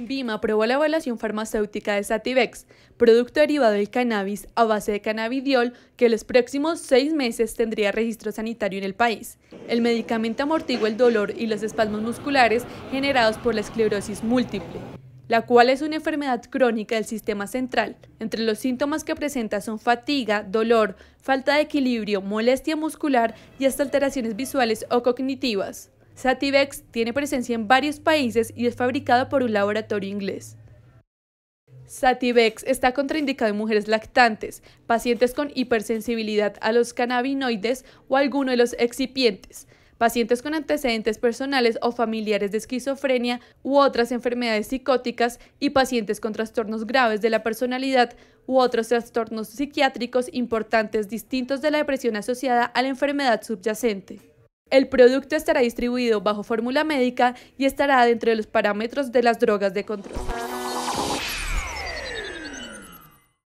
Bimba aprobó la evaluación farmacéutica de Sativex, producto derivado del cannabis a base de cannabidiol, que en los próximos seis meses tendría registro sanitario en el país. El medicamento amortigua el dolor y los espasmos musculares generados por la esclerosis múltiple la cual es una enfermedad crónica del sistema central. Entre los síntomas que presenta son fatiga, dolor, falta de equilibrio, molestia muscular y hasta alteraciones visuales o cognitivas. Sativex tiene presencia en varios países y es fabricado por un laboratorio inglés. Sativex está contraindicado en mujeres lactantes, pacientes con hipersensibilidad a los cannabinoides o alguno de los excipientes, pacientes con antecedentes personales o familiares de esquizofrenia u otras enfermedades psicóticas y pacientes con trastornos graves de la personalidad u otros trastornos psiquiátricos importantes distintos de la depresión asociada a la enfermedad subyacente. El producto estará distribuido bajo fórmula médica y estará dentro de los parámetros de las drogas de control.